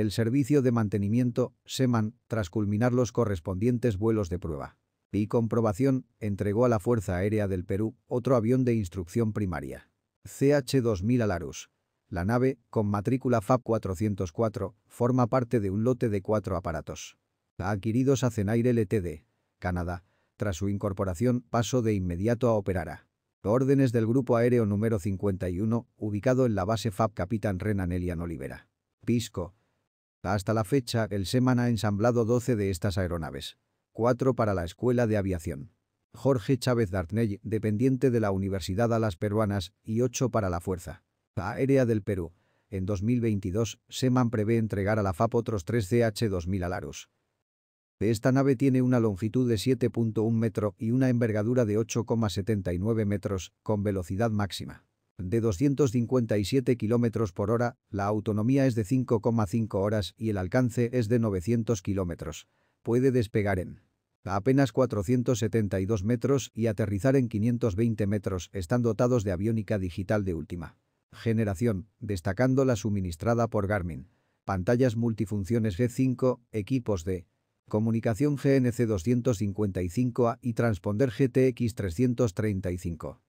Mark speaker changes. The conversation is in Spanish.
Speaker 1: El Servicio de Mantenimiento, SEMAN, tras culminar los correspondientes vuelos de prueba y comprobación, entregó a la Fuerza Aérea del Perú otro avión de instrucción primaria, CH-2000 Alarus. La nave, con matrícula fap 404 forma parte de un lote de cuatro aparatos adquiridos a Cenair LTD, Canadá, tras su incorporación pasó de inmediato a operar a órdenes del Grupo Aéreo número 51, ubicado en la base FAB Capitán Renan Olivera. Pisco, hasta la fecha, el SEMAN ha ensamblado 12 de estas aeronaves, 4 para la Escuela de Aviación. Jorge Chávez Dartnell, dependiente de la Universidad Alas Peruanas, y 8 para la Fuerza Aérea del Perú. En 2022, SEMAN prevé entregar a la FAP otros 3 CH-2000 Alaros. Esta nave tiene una longitud de 7.1 metro y una envergadura de 8,79 metros, con velocidad máxima de 257 km por hora, la autonomía es de 5,5 horas y el alcance es de 900 km. Puede despegar en apenas 472 metros y aterrizar en 520 metros, están dotados de aviónica digital de última generación, destacando la suministrada por Garmin. Pantallas multifunciones G5, equipos de comunicación GNC 255A y transponder GTX 335.